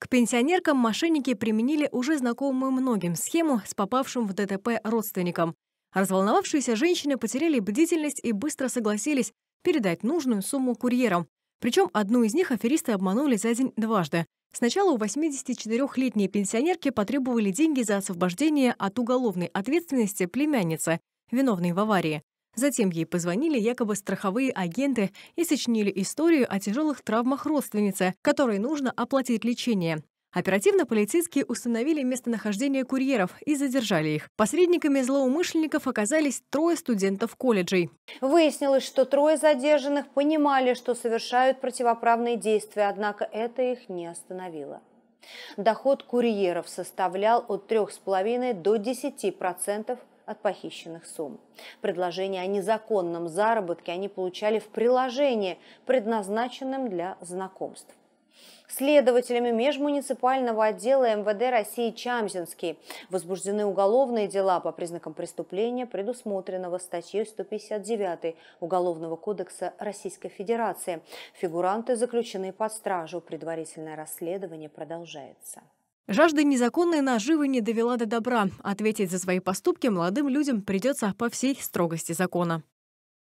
К пенсионеркам мошенники применили уже знакомую многим схему с попавшим в ДТП родственником. Разволновавшиеся женщины потеряли бдительность и быстро согласились передать нужную сумму курьерам. Причем одну из них аферисты обманули за день дважды. Сначала у 84-летней пенсионерки потребовали деньги за освобождение от уголовной ответственности племянницы, виновной в аварии. Затем ей позвонили якобы страховые агенты и сочинили историю о тяжелых травмах родственницы, которой нужно оплатить лечение. Оперативно полицейские установили местонахождение курьеров и задержали их. Посредниками злоумышленников оказались трое студентов колледжей. Выяснилось, что трое задержанных понимали, что совершают противоправные действия, однако это их не остановило. Доход курьеров составлял от 3,5 до 10% от похищенных сумм. Предложения о незаконном заработке они получали в приложении, предназначенном для знакомств. Следователями межмуниципального отдела МВД России Чамзинский возбуждены уголовные дела по признакам преступления, предусмотренного статьей 159 Уголовного кодекса Российской Федерации. Фигуранты заключены под стражу. Предварительное расследование продолжается. Жажда незаконной наживы не довела до добра. Ответить за свои поступки молодым людям придется по всей строгости закона.